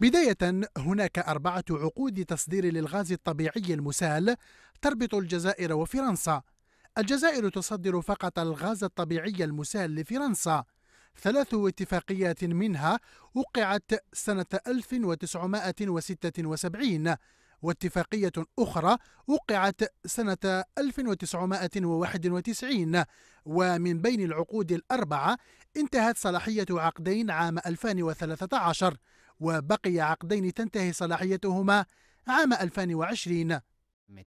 بداية هناك أربعة عقود تصدير للغاز الطبيعي المسال تربط الجزائر وفرنسا الجزائر تصدر فقط الغاز الطبيعي المسال لفرنسا ثلاث اتفاقيات منها وقعت سنة 1976 واتفاقية أخرى وقعت سنة 1991 ومن بين العقود الأربعة انتهت صلاحية عقدين عام 2013 وبقي عقدين تنتهي صلاحيتهما عام 2020